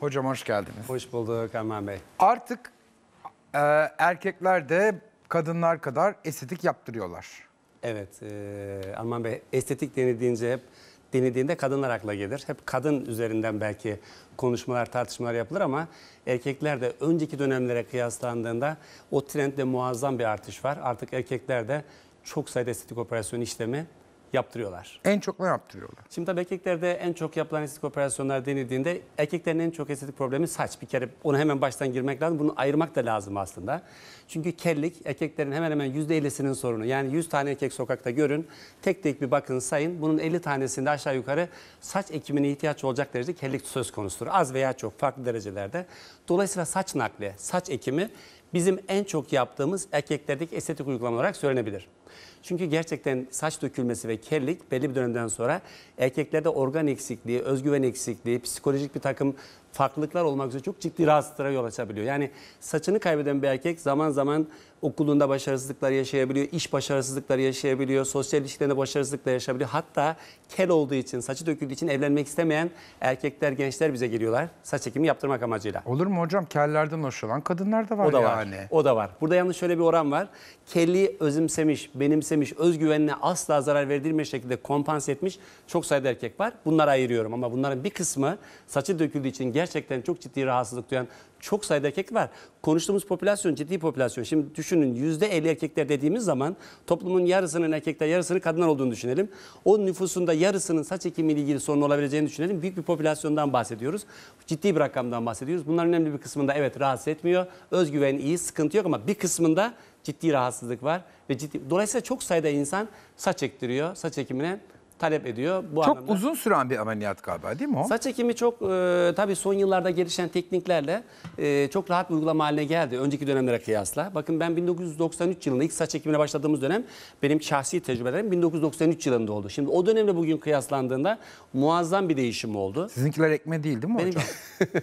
Hocam hoş geldiniz. Hoş bulduk Erman Bey. Artık e, erkekler de kadınlar kadar estetik yaptırıyorlar. Evet e, Erman Bey estetik denildiğince hep denildiğinde kadınlar akla gelir. Hep kadın üzerinden belki konuşmalar, tartışmalar yapılır ama erkekler de önceki dönemlere kıyaslandığında o trendde muazzam bir artış var. Artık erkekler de çok sayıda estetik operasyon işlemi yaptırıyorlar. En çok ne yaptırıyorlar? Şimdi tabii erkeklerde en çok yapılan estetik operasyonlar denildiğinde erkeklerin en çok estetik problemi saç. Bir kere onu hemen baştan girmek lazım. Bunu ayırmak da lazım aslında. Çünkü kellik erkeklerin hemen hemen %50'sinin sorunu. Yani 100 tane erkek sokakta görün. Tek tek bir bakın sayın. Bunun 50 tanesinde aşağı yukarı saç ekimine ihtiyaç olacak derecede kellik söz konusudur. Az veya çok farklı derecelerde. Dolayısıyla saç nakli, saç ekimi bizim en çok yaptığımız erkeklerdeki estetik uygulama olarak söylenebilir. Çünkü gerçekten saç dökülmesi ve kellik belli bir dönemden sonra erkeklerde organ eksikliği, özgüven eksikliği, psikolojik bir takım farklılıklar olmak üzere çok ciddi rahatsızlıklara yol açabiliyor. Yani saçını kaybeden bir erkek zaman zaman okulunda başarısızlıklar yaşayabiliyor, iş başarısızlıkları yaşayabiliyor, sosyal ilişkilerinde başarısızlıklar yaşayabiliyor. Hatta kel olduğu için, saçı döküldüğü için evlenmek istemeyen erkekler, gençler bize geliyorlar saç ekimi yaptırmak amacıyla. Olur mu hocam? Kellerden hoşlanan kadınlar da var o da yani. Var, o da var. Burada yalnız şöyle bir oran var. Kelli özümsemiş, benimsemiş, özgüvenine asla zarar verdirme şekilde kompanse etmiş çok sayıda erkek var. Bunları ayırıyorum ama bunların bir kısmı saçı döküldüğü için gerçekten çok ciddi rahatsızlık duyan çok sayıda erkek var. Konuştuğumuz popülasyon ciddi popülasyon. Şimdi düşünün %50 erkekler dediğimiz zaman toplumun yarısının erkekler yarısının kadınlar olduğunu düşünelim. O nüfusunda yarısının saç ekimiyle ilgili sorun olabileceğini düşünelim. Büyük bir popülasyondan bahsediyoruz. Ciddi bir rakamdan bahsediyoruz. Bunların önemli bir kısmında evet rahatsız etmiyor. Özgüven iyi, sıkıntı yok ama bir kısmında ciddi rahatsızlık var ve ciddi dolayısıyla çok sayıda insan saç ektiriyor, saç ekimine talep ediyor. Bu çok anlamda. uzun süren bir ameliyat galiba değil mi o? Saç ekimi çok e, tabii son yıllarda gelişen tekniklerle e, çok rahat bir uygulama haline geldi. Önceki dönemlere kıyasla. Bakın ben 1993 yılında ilk saç ekimine başladığımız dönem benim şahsi tecrübelerim 1993 yılında oldu. Şimdi o dönemle bugün kıyaslandığında muazzam bir değişim oldu. Sizinkiler ekme değil değil mi Benim... hocam?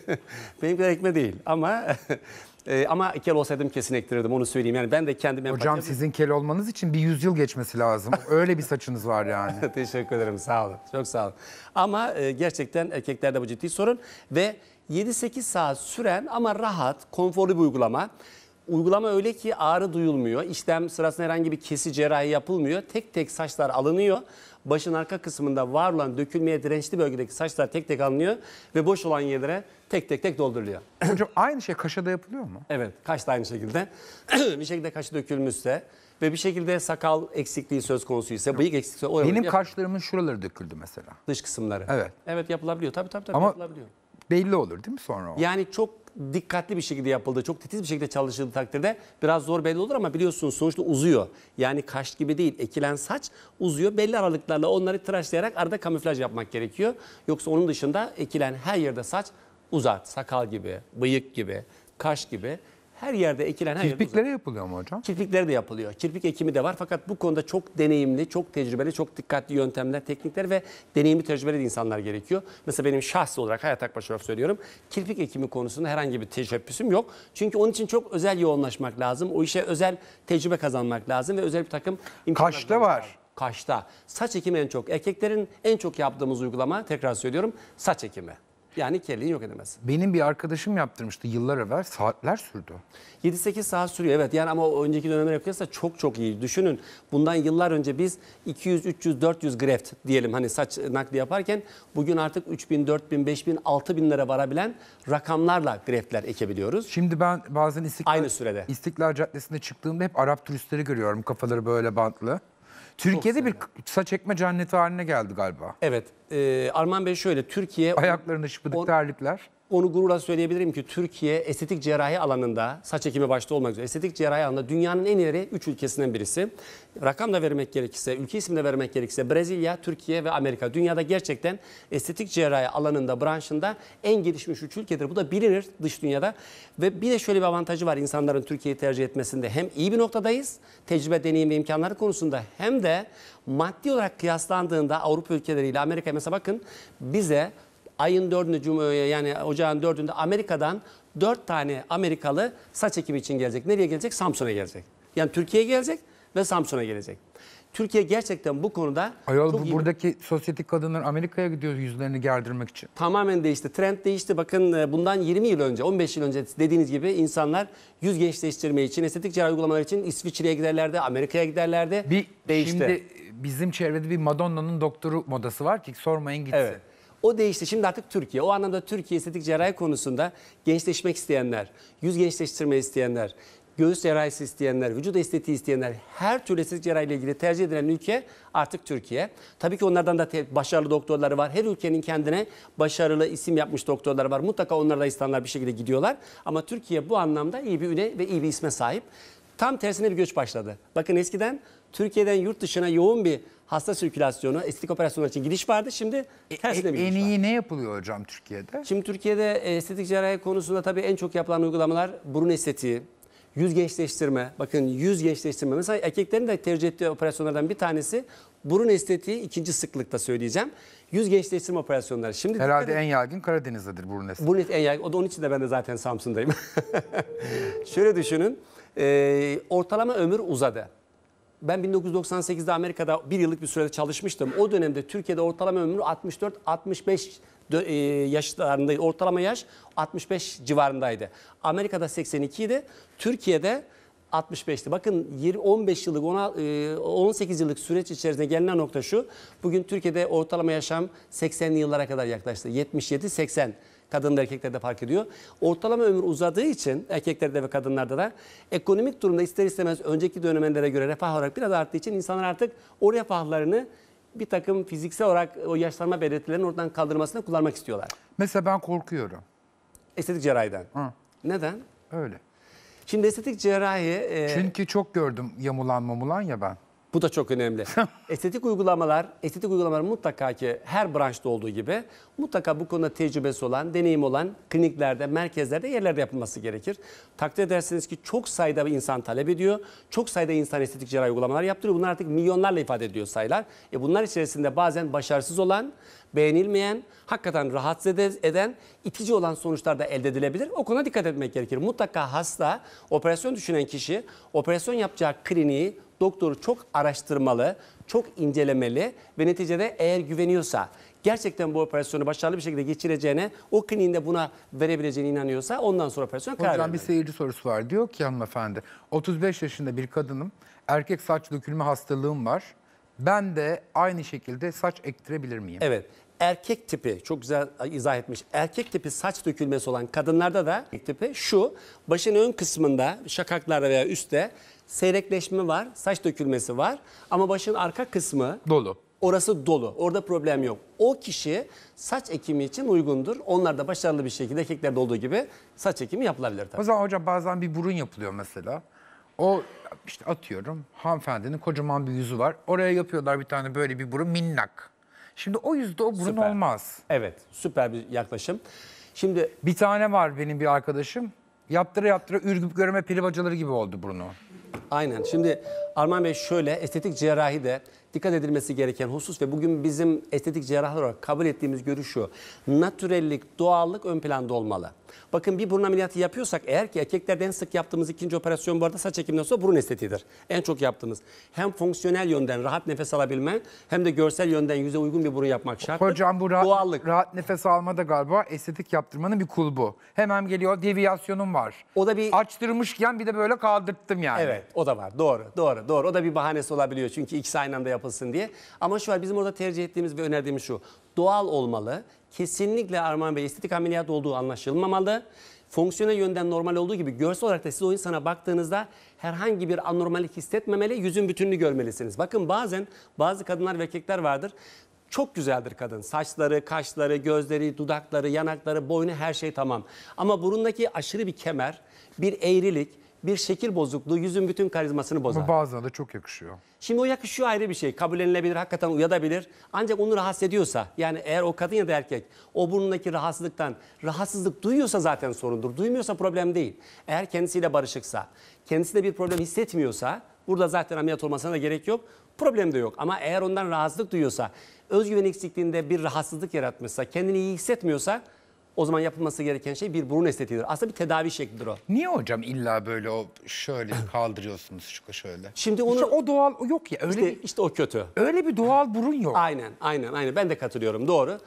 Benimkiler ekme değil ama E, ama kel olsaydım kesin ektirirdim onu söyleyeyim. Yani ben de kendim empati... Hocam sizin kel olmanız için bir yüzyıl geçmesi lazım. Öyle bir saçınız var yani. Teşekkür ederim sağ olun. Çok sağ olun. Ama e, gerçekten erkeklerde bu ciddi sorun ve 7-8 saat süren ama rahat, konforlu bir uygulama. Uygulama öyle ki ağrı duyulmuyor. İşlem sırasında herhangi bir kesi cerrahi yapılmıyor. Tek tek saçlar alınıyor başın arka kısmında var olan dökülmeye dirençli bölgedeki saçlar tek tek alınıyor ve boş olan yerlere tek tek tek dolduruluyor. Hocam aynı şey kaşa da yapılıyor mu? Evet kaş da aynı şekilde. bir şekilde kaşı dökülmüşse ve bir şekilde sakal eksikliği söz konusu ise bıyık eksikliği o Benim kaşlarımın şuraları döküldü mesela. dış kısımları. Evet. Evet yapılabiliyor tabii tabii tabii Ama yapılabiliyor. Belli olur değil mi sonra o? Yani çok dikkatli bir şekilde yapıldığı, çok titiz bir şekilde çalışıldığı takdirde biraz zor belli olur ama biliyorsunuz sonuçta uzuyor. Yani kaş gibi değil, ekilen saç uzuyor. Belli aralıklarla onları tıraşlayarak arada kamuflaj yapmak gerekiyor. Yoksa onun dışında ekilen her yerde saç uzar. Sakal gibi, bıyık gibi, kaş gibi her yerde ekilen her Kirpiklere yapılıyor mu hocam? Kirpiklere de yapılıyor. Kirpik ekimi de var fakat bu konuda çok deneyimli, çok tecrübeli, çok dikkatli yöntemler, teknikler ve deneyimli tecrübeli insanlar gerekiyor. Mesela benim şahsi olarak hayat akbaşı olarak söylüyorum. Kirpik ekimi konusunda herhangi bir teşebbüsüm yok. Çünkü onun için çok özel yoğunlaşmak lazım. O işe özel tecrübe kazanmak lazım ve özel bir takım Kaşta var. Kaşta. Saç ekimi en çok. Erkeklerin en çok yaptığımız uygulama tekrar söylüyorum saç ekimi. Yani kelliğin yok edemez. Benim bir arkadaşım yaptırmıştı yıllar evvel saatler sürdü. 7-8 saat sürüyor evet yani ama önceki dönemlere kıyasla çok çok iyi. Düşünün bundan yıllar önce biz 200, 300, 400 greft diyelim hani saç nakli yaparken bugün artık 3000, 4000, 5000, 6000 lira varabilen rakamlarla greftler ekebiliyoruz. Şimdi ben bazen İstiklal, Aynı sürede. İstiklal Caddesi'nde çıktığımda hep Arap turistleri görüyorum kafaları böyle bantlı. Türkiye'de bir kısa çekme cenneti haline geldi galiba. Evet. E, Arman Bey şöyle Türkiye... Ayaklarını şıpıdık terlikler onu gururla söyleyebilirim ki Türkiye estetik cerrahi alanında, saç ekimi başta olmak üzere estetik cerrahi alanında dünyanın en ileri 3 ülkesinden birisi. Rakam da vermek gerekirse, ülke ismi de vermek gerekirse Brezilya, Türkiye ve Amerika. Dünyada gerçekten estetik cerrahi alanında, branşında en gelişmiş 3 ülkedir. Bu da bilinir dış dünyada. Ve bir de şöyle bir avantajı var insanların Türkiye'yi tercih etmesinde. Hem iyi bir noktadayız, tecrübe, deneyim ve imkanları konusunda hem de maddi olarak kıyaslandığında Avrupa ülkeleriyle Amerika mesela bakın bize ayın 4'ünde Cuma'ya e, yani ocağın 4'ünde Amerika'dan 4 tane Amerikalı saç ekimi için gelecek. Nereye gelecek? Samsun'a gelecek. Yani Türkiye'ye gelecek ve Samsun'a gelecek. Türkiye gerçekten bu konuda... Ayol bu iyi. buradaki sosyetik kadınlar Amerika'ya gidiyor yüzlerini gerdirmek için. Tamamen değişti. Trend değişti. Bakın e, bundan 20 yıl önce, 15 yıl önce dediğiniz gibi insanlar yüz gençleştirme için, estetik cerrahi uygulamalar için İsviçre'ye giderlerdi, Amerika'ya giderlerdi. Bir, değişti. Şimdi bizim çevrede bir Madonna'nın doktoru modası var ki sormayın gitsin. Evet. O değişti. Şimdi artık Türkiye. O anlamda Türkiye estetik cerrahi konusunda gençleşmek isteyenler, yüz gençleştirme isteyenler, göğüs cerrahisi isteyenler, vücut estetiği isteyenler, her türlü estetik cerrahi ile ilgili tercih edilen ülke artık Türkiye. Tabii ki onlardan da başarılı doktorları var. Her ülkenin kendine başarılı isim yapmış doktorları var. Mutlaka onlarla insanlar bir şekilde gidiyorlar. Ama Türkiye bu anlamda iyi bir üne ve iyi bir isme sahip. Tam tersine bir göç başladı. Bakın eskiden Türkiye'den yurt dışına yoğun bir hasta sirkülasyonu, estetik operasyonlar için gidiş vardı. Şimdi tersine bir e, e En iyi var. ne yapılıyor hocam Türkiye'de? Şimdi Türkiye'de e, estetik cerrahi konusunda tabii en çok yapılan uygulamalar burun estetiği, yüz gençleştirme. Bakın yüz gençleştirme. Mesela erkeklerin de tercih ettiği operasyonlardan bir tanesi burun estetiği ikinci sıklıkta söyleyeceğim. Yüz gençleştirme operasyonları. Şimdi Herhalde en yaygın Karadeniz'dedir burun estetiği. Burun en yaygın. O da onun için de ben de zaten Samsun'dayım. Şöyle düşünün. E, ortalama ömür uzadı ben 1998'de Amerika'da bir yıllık bir sürede çalışmıştım. O dönemde Türkiye'de ortalama ömrü 64-65 e, yaşlarındaydı. Ortalama yaş 65 civarındaydı. Amerika'da 82 idi. Türkiye'de 65'ti. Bakın 20, 15 yıllık 18 e, yıllık süreç içerisinde gelinen nokta şu. Bugün Türkiye'de ortalama yaşam 80'li yıllara kadar yaklaştı. 77 80 kadınlar erkeklerde fark ediyor. Ortalama ömür uzadığı için erkeklerde ve kadınlarda da ekonomik durumda ister istemez önceki dönemlere göre refah olarak biraz arttığı için insanlar artık o refahlarını bir takım fiziksel olarak o yaşlanma belirtilerini oradan kaldırmasına kullanmak istiyorlar. Mesela ben korkuyorum. Estetik cerrahiden. Hı. Neden? Öyle. Şimdi estetik cerrahi... E... Çünkü çok gördüm yamulan mamulan ya ben. Bu da çok önemli. estetik uygulamalar, estetik uygulamalar mutlaka ki her branşta olduğu gibi mutlaka bu konuda tecrübesi olan, deneyim olan kliniklerde, merkezlerde, yerlerde yapılması gerekir. Takdir edersiniz ki çok sayıda bir insan talep ediyor. Çok sayıda insan estetik cerrahi uygulamalar yaptırıyor. Bunlar artık milyonlarla ifade ediyor sayılar. E bunlar içerisinde bazen başarısız olan, beğenilmeyen, hakikaten rahatsız eden, itici olan sonuçlar da elde edilebilir. O konuda dikkat etmek gerekir. Mutlaka hasta, operasyon düşünen kişi, operasyon yapacağı kliniği doktoru çok araştırmalı, çok incelemeli ve neticede eğer güveniyorsa gerçekten bu operasyonu başarılı bir şekilde geçireceğine, o kliniğinde buna verebileceğine inanıyorsa ondan sonra operasyona karar Hocam bir seyirci sorusu var. Diyor ki hanımefendi 35 yaşında bir kadınım. Erkek saç dökülme hastalığım var. Ben de aynı şekilde saç ektirebilir miyim? Evet. Erkek tipi çok güzel izah etmiş. Erkek tipi saç dökülmesi olan kadınlarda da tipi şu. Başın ön kısmında şakaklarda veya üstte seyrekleşme var, saç dökülmesi var ama başın arka kısmı Dolu. orası dolu. Orada problem yok. O kişi saç ekimi için uygundur. Onlar da başarılı bir şekilde erkeklerde olduğu gibi saç ekimi yapılabilir O tabii. zaman hocam bazen bir burun yapılıyor mesela. O işte atıyorum hanımefendinin kocaman bir yüzü var. Oraya yapıyorlar bir tane böyle bir burun minnak. Şimdi o yüzde o burun Süper. olmaz. Evet, süper bir yaklaşım. Şimdi Bir tane var benim bir arkadaşım. Yaptıra yaptıra ürgüp görme peri bacaları gibi oldu burnu. Aynen. Şimdi Arman Bey şöyle estetik cerrahi de dikkat edilmesi gereken husus ve bugün bizim estetik cerrahlar olarak kabul ettiğimiz görüş şu. Natürellik, doğallık ön planda olmalı. Bakın bir burun ameliyatı yapıyorsak eğer ki erkeklerden sık yaptığımız ikinci operasyon bu arada saç ekiminden sonra burun estetiğidir. En çok yaptığımız. Hem fonksiyonel yönden rahat nefes alabilme hem de görsel yönden yüze uygun bir burun yapmak şart. Hocam bu rahat, doğallık. rahat nefes alma da galiba estetik yaptırmanın bir kulbu. Hemen geliyor deviyasyonum var. O da bir açtırmışken bir de böyle kaldırttım yani. Evet o da var doğru doğru doğru. O da bir bahanesi olabiliyor çünkü ikisi aynı anda yapılıyor yapılsın diye. Ama şu var bizim orada tercih ettiğimiz ve önerdiğimiz şu. Doğal olmalı. Kesinlikle Arman Bey estetik ameliyat olduğu anlaşılmamalı. Fonksiyonel yönden normal olduğu gibi görsel olarak da siz o insana baktığınızda herhangi bir anormallik hissetmemeli, yüzün bütününü görmelisiniz. Bakın bazen bazı kadınlar ve erkekler vardır çok güzeldir kadın. Saçları, kaşları, gözleri, dudakları, yanakları, boynu her şey tamam. Ama burundaki aşırı bir kemer, bir eğrilik, bir şekil bozukluğu yüzün bütün karizmasını bozar. Ama bazılarına da çok yakışıyor. Şimdi o yakışıyor ayrı bir şey. Kabul edilebilir, hakikaten uyadabilir. Ancak onu rahatsız ediyorsa yani eğer o kadın ya da erkek o burnundaki rahatsızlıktan rahatsızlık duyuyorsa zaten sorundur. Duymuyorsa problem değil. Eğer kendisiyle barışıksa, kendisinde bir problem hissetmiyorsa burada zaten ameliyat olmasına da gerek yok. Problem de yok ama eğer ondan rahatsızlık duyuyorsa, özgüven eksikliğinde bir rahatsızlık yaratmışsa, kendini iyi hissetmiyorsa o zaman yapılması gereken şey bir burun estetiğidir. Aslında bir tedavi şeklidir o. Niye hocam illa böyle o şöyle kaldırıyorsunuz şu şöyle? Şimdi onu İşte o doğal yok ya öyle işte, bir, işte o kötü. öyle bir doğal burun yok. Aynen, aynen, aynen. Ben de katılıyorum. Doğru.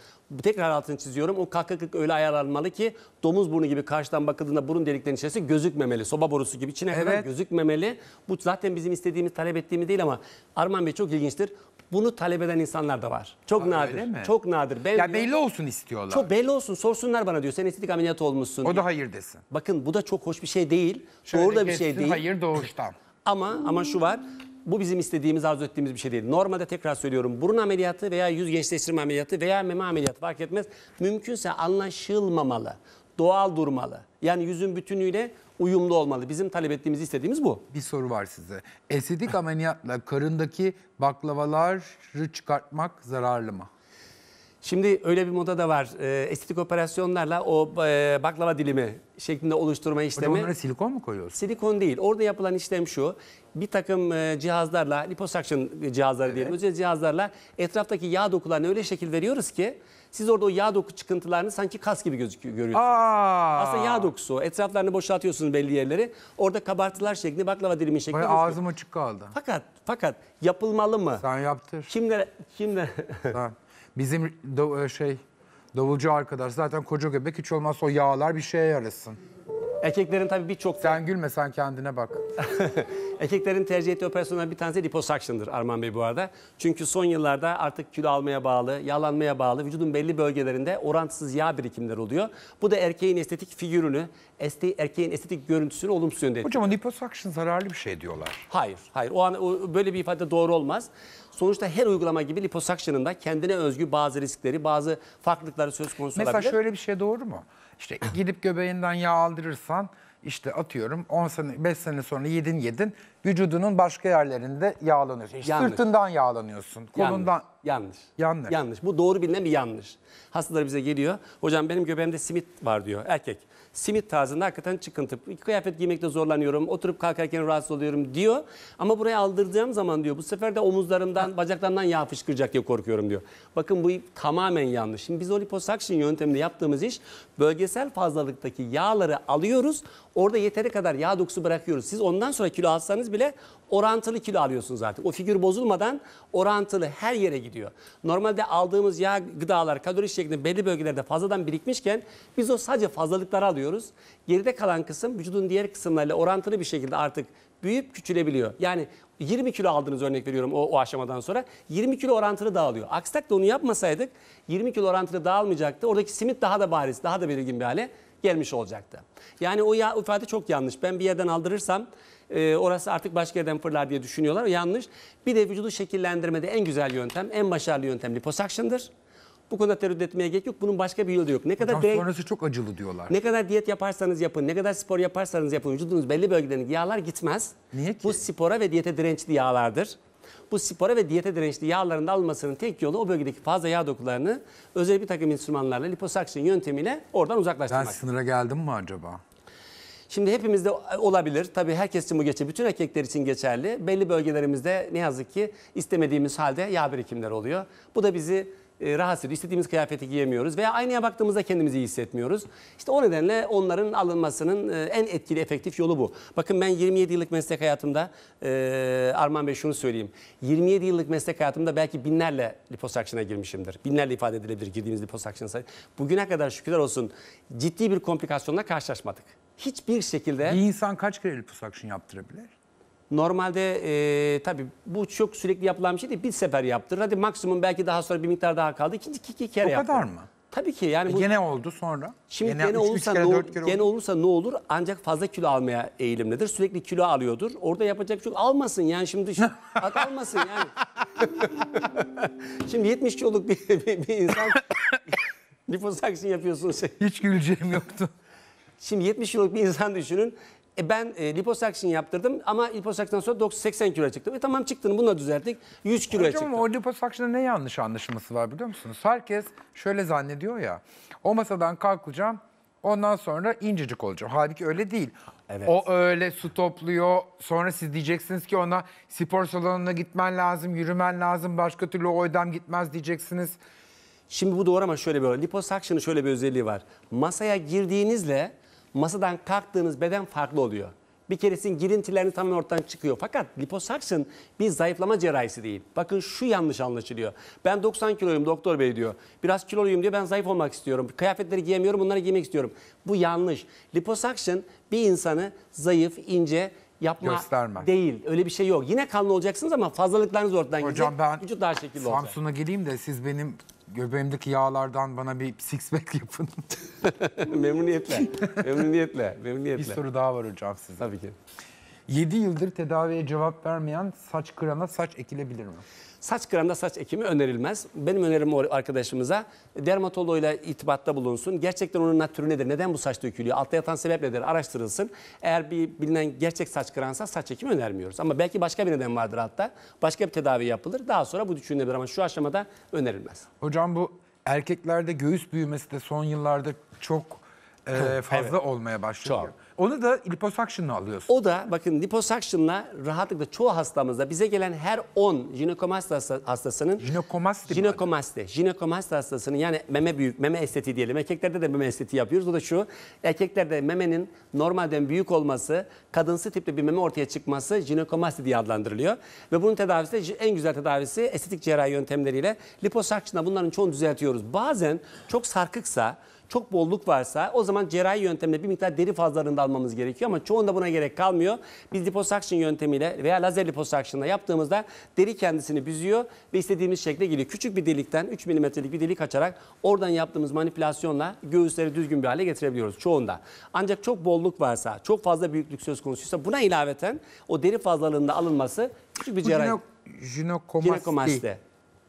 Tekrar altını çiziyorum. O kalkaklık öyle ayarlanmalı ki domuz burnu gibi karşıdan bakıldığında burun deliklerinin içerisi gözükmemeli. Soba borusu gibi içine kadar gözükmemeli. Bu zaten bizim istediğimiz, talep ettiğimiz değil ama Arman Bey çok ilginçtir. Bunu talep eden insanlar da var. Çok Aa, nadir. Mi? Çok nadir. Ben ya belli olsun istiyorlar. Çok belli olsun. Sorsunlar bana diyor. Sen estetik ameliyat olmuşsun. O da hayır desin. Bakın bu da çok hoş bir şey değil. Şöyle Doğru da bir şey değil. Hayır doğuştan. ama ama şu var. Bu bizim istediğimiz, arzu ettiğimiz bir şey değil. Normalde tekrar söylüyorum burun ameliyatı veya yüz gençleştirme ameliyatı veya meme ameliyatı fark etmez. Mümkünse anlaşılmamalı. Doğal durmalı. Yani yüzün bütünüyle uyumlu olmalı. Bizim talep ettiğimiz, istediğimiz bu. Bir soru var size. Estetik ameliyatla karındaki baklavaları çıkartmak zararlı mı? Şimdi öyle bir moda da var. E, estetik operasyonlarla o e, baklava dilimi şeklinde oluşturma işlemi. onlara silikon mu koyuyorsun? Silikon değil. Orada yapılan işlem şu. Bir takım e, cihazlarla, liposuction cihazları evet. diyelim, özel cihazlarla etraftaki yağ dokularını öyle şekil veriyoruz ki siz orada o yağ doku çıkıntılarını sanki kas gibi gözüküyor görüyorsunuz. Aa. Aslında yağ dokusu o. Etraflarını boşaltıyorsunuz belli yerleri. Orada kabartılar şeklinde baklava dilimi şeklinde. Bayağı ağzım açık kaldı. Fakat fakat yapılmalı mı? Sen yaptır. Kimlere kimlere Sen. Bizim do- e, şey davulcu arkadaş zaten koca göbek hiç olmazsa o yağlar bir şeye yarasın. Erkeklerin tabii birçok... Sen gülme sen kendine bak. Erkeklerin tercih ettiği operasyonlardan bir tanesi liposuction'dır Arman Bey bu arada. Çünkü son yıllarda artık kilo almaya bağlı, yağlanmaya bağlı vücudun belli bölgelerinde orantısız yağ birikimleri oluyor. Bu da erkeğin estetik figürünü, esti, erkeğin estetik görüntüsünü olumsuz yönde etkiliyor. Hocam o liposuction zararlı bir şey diyorlar. Hayır, hayır. O an o, böyle bir ifade doğru olmaz. Sonuçta her uygulama gibi liposuction'ın da kendine özgü bazı riskleri, bazı farklılıkları söz konusu Mesela olabilir. Mesela şöyle bir şey doğru mu? İşte gidip göbeğinden yağ aldırırsan işte atıyorum 10 sene 5 sene sonra yedin yedin vücudunun başka yerlerinde yağlanıyorsun. İşte yanlış. Sırtından yağlanıyorsun. Kolundan yanlış. Yanlış. Yanlış. Bu doğru bilinen bir yanlış. Hastalar bize geliyor. Hocam benim göbeğimde simit var diyor erkek simit tarzında hakikaten çıkıntı. Kıyafet giymekte zorlanıyorum, oturup kalkarken rahatsız oluyorum diyor. Ama buraya aldırdığım zaman diyor bu sefer de omuzlarımdan, bacaklarımdan yağ fışkıracak diye korkuyorum diyor. Bakın bu tamamen yanlış. Şimdi biz o liposuction yönteminde yaptığımız iş bölgesel fazlalıktaki yağları alıyoruz. Orada yeteri kadar yağ dokusu bırakıyoruz. Siz ondan sonra kilo alsanız bile orantılı kilo alıyorsunuz zaten. O figür bozulmadan orantılı her yere gidiyor. Normalde aldığımız yağ gıdalar kalori şeklinde belli bölgelerde fazladan birikmişken biz o sadece fazlalıkları alıyoruz alıyoruz. Geride kalan kısım vücudun diğer kısımlarıyla orantılı bir şekilde artık büyüyüp küçülebiliyor. Yani 20 kilo aldınız örnek veriyorum o, o aşamadan sonra 20 kilo orantılı dağılıyor. Aksi takdirde onu yapmasaydık 20 kilo orantılı dağılmayacaktı. Oradaki simit daha da bariz, daha da belirgin bir hale gelmiş olacaktı. Yani o ya, ifade çok yanlış. Ben bir yerden aldırırsam e, orası artık başka yerden fırlar diye düşünüyorlar. Yanlış. Bir de vücudu şekillendirmede en güzel yöntem, en başarılı yöntem liposuction'dır. Bu konuda tereddüt etmeye gerek yok. Bunun başka bir yolu yok. Ne kadar Ondan sonrası çok acılı diyorlar. Ne kadar diyet yaparsanız yapın, ne kadar spor yaparsanız yapın vücudunuz belli bölgelerindeki yağlar gitmez. Niye ki? Bu spora ve diyete dirençli yağlardır. Bu spora ve diyete dirençli yağların da alınmasının tek yolu o bölgedeki fazla yağ dokularını özel bir takım enstrümanlarla liposuction yöntemiyle oradan uzaklaştırmak. Ben sınıra geldim mi acaba? Şimdi hepimizde olabilir. Tabii herkes için bu geçer. Bütün erkekler için geçerli. Belli bölgelerimizde ne yazık ki istemediğimiz halde yağ birikimleri oluyor. Bu da bizi e, rahatsız ediyor. İstediğimiz kıyafeti giyemiyoruz veya aynaya baktığımızda kendimizi iyi hissetmiyoruz. İşte o nedenle onların alınmasının e, en etkili, efektif yolu bu. Bakın ben 27 yıllık meslek hayatımda e, Arman Bey şunu söyleyeyim. 27 yıllık meslek hayatımda belki binlerle liposakşına girmişimdir. Binlerle ifade edilebilir girdiğimiz liposakşın sayı. Bugüne kadar şükürler olsun ciddi bir komplikasyonla karşılaşmadık. Hiçbir şekilde... Bir insan kaç kere liposakşın yaptırabilir? Normalde e, tabii bu çok sürekli yapılan bir şey değil. Bir sefer yaptır. Hadi maksimum belki daha sonra bir miktar daha kaldı. İkinci iki, iki kere o O kadar mı? Tabii ki yani. E gene oldu sonra. Şimdi gene, gene, olursa, kere, ne, kere gene olursa ne olur? Ancak fazla kilo almaya eğilimlidir. Sürekli kilo alıyordur. Orada yapacak çok şey almasın yani şimdi. at almasın yani. şimdi 70 kiloluk bir, bir, bir insan liposakşın yapıyorsun. Hiç güleceğim yoktu. Şimdi 70 kiloluk bir insan düşünün. E ben e, liposakşin yaptırdım ama liposakşinden sonra 80 kilo çıktım. E tamam çıktın bunu da düzelttik. 100 kilo Hocam, çıktım. o liposakşinin ne yanlış anlaşılması var biliyor musunuz? Herkes şöyle zannediyor ya. O masadan kalkacağım. Ondan sonra incecik olacağım. Halbuki öyle değil. Evet. O öyle su topluyor. Sonra siz diyeceksiniz ki ona spor salonuna gitmen lazım, yürümen lazım. Başka türlü o ödem gitmez diyeceksiniz. Şimdi bu doğru ama şöyle bir liposakşının şöyle bir özelliği var. Masaya girdiğinizle masadan kalktığınız beden farklı oluyor. Bir keresin girintilerini tamamen ortadan çıkıyor. Fakat liposuction bir zayıflama cerrahisi değil. Bakın şu yanlış anlaşılıyor. Ben 90 kiloyum doktor bey diyor. Biraz kiloluyum diyor ben zayıf olmak istiyorum. Kıyafetleri giyemiyorum bunları giymek istiyorum. Bu yanlış. Liposuction bir insanı zayıf, ince, yapma Göstermek. değil. Öyle bir şey yok. Yine kanlı olacaksınız ama fazlalıklarınız ortadan Hocam gidecek. ben Vücut daha şekilli olacak. Samsun'a geleyim de siz benim göbeğimdeki yağlardan bana bir six pack yapın. memnuniyetle, memnuniyetle, memnuniyetle. Bir soru daha var hocam size. Tabii ki. 7 yıldır tedaviye cevap vermeyen saç kırana saç ekilebilir mi? Saç kıranda saç ekimi önerilmez. Benim önerim arkadaşımıza dermatoloğuyla itibatta bulunsun. Gerçekten onun natürü nedir? Neden bu saç dökülüyor? Altta yatan sebep nedir? Araştırılsın. Eğer bir bilinen gerçek saç kıransa saç ekimi önermiyoruz. Ama belki başka bir neden vardır hatta. Başka bir tedavi yapılır. Daha sonra bu düşünülebilir ama şu aşamada önerilmez. Hocam bu erkeklerde göğüs büyümesi de son yıllarda çok e, fazla evet. olmaya başlıyor. Çok. Onu da liposuction'la alıyorsun. O da bakın liposuction'la rahatlıkla çoğu hastamızda bize gelen her 10 jinekomasti hastasının jinekomasti jinekomasti, jinekomasti hastasının yani meme büyük meme estetiği diyelim. Erkeklerde de meme estetiği yapıyoruz. O da şu. Erkeklerde memenin normalden büyük olması, kadınsı tipte bir meme ortaya çıkması jinekomasti diye adlandırılıyor. Ve bunun tedavisi de en güzel tedavisi estetik cerrahi yöntemleriyle liposuction'la bunların çoğunu düzeltiyoruz. Bazen çok sarkıksa çok bolluk varsa o zaman cerrahi yöntemle bir miktar deri fazlarında almamız gerekiyor ama çoğunda buna gerek kalmıyor. Biz liposuction yöntemiyle veya lazer liposuction'la yaptığımızda deri kendisini büzüyor ve istediğimiz şekle geliyor. Küçük bir delikten 3 milimetrelik bir delik açarak oradan yaptığımız manipülasyonla göğüsleri düzgün bir hale getirebiliyoruz çoğunda. Ancak çok bolluk varsa, çok fazla büyüklük söz konusuysa buna ilaveten o deri fazlalığında alınması küçük bir cerrahi... Jinekomasti. Jinekomasti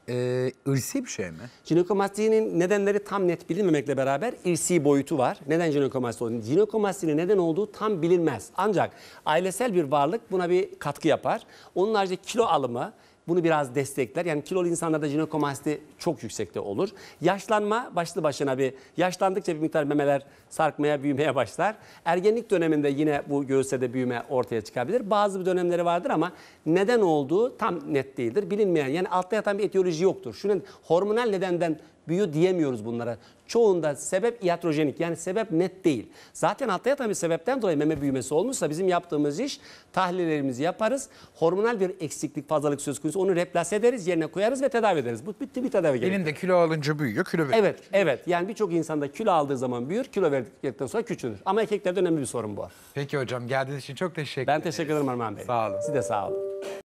e, ee, ırsi bir şey mi? Jinekomastinin nedenleri tam net bilinmemekle beraber irsi boyutu var. Neden jinekomasti olduğunu? Jinekomastinin neden olduğu tam bilinmez. Ancak ailesel bir varlık buna bir katkı yapar. Onun haricinde kilo alımı, bunu biraz destekler. Yani kilolu insanlarda jinekomasti çok yüksekte olur. Yaşlanma başlı başına bir yaşlandıkça bir miktar memeler sarkmaya, büyümeye başlar. Ergenlik döneminde yine bu göğüste de büyüme ortaya çıkabilir. Bazı dönemleri vardır ama neden olduğu tam net değildir. Bilinmeyen yani altta yatan bir etiyoloji yoktur. Şunun hormonal nedenden büyüyor diyemiyoruz bunlara. Çoğunda sebep iatrojenik yani sebep net değil. Zaten altta yatan bir sebepten dolayı meme büyümesi olmuşsa bizim yaptığımız iş tahlillerimizi yaparız. Hormonal bir eksiklik fazlalık söz konusu onu replase ederiz yerine koyarız ve tedavi ederiz. Bu bitti bir tedavi gerekiyor. Elinde kilo alınca büyüyor kilo veriyor. Evet evet yani birçok insanda kilo aldığı zaman büyür kilo verdikten sonra küçülür. Ama erkeklerde önemli bir sorun bu. Peki hocam geldiğiniz için çok teşekkür ederim. Ben teşekkür ederim Armağan Bey. Sağ olun. Siz de sağ olun.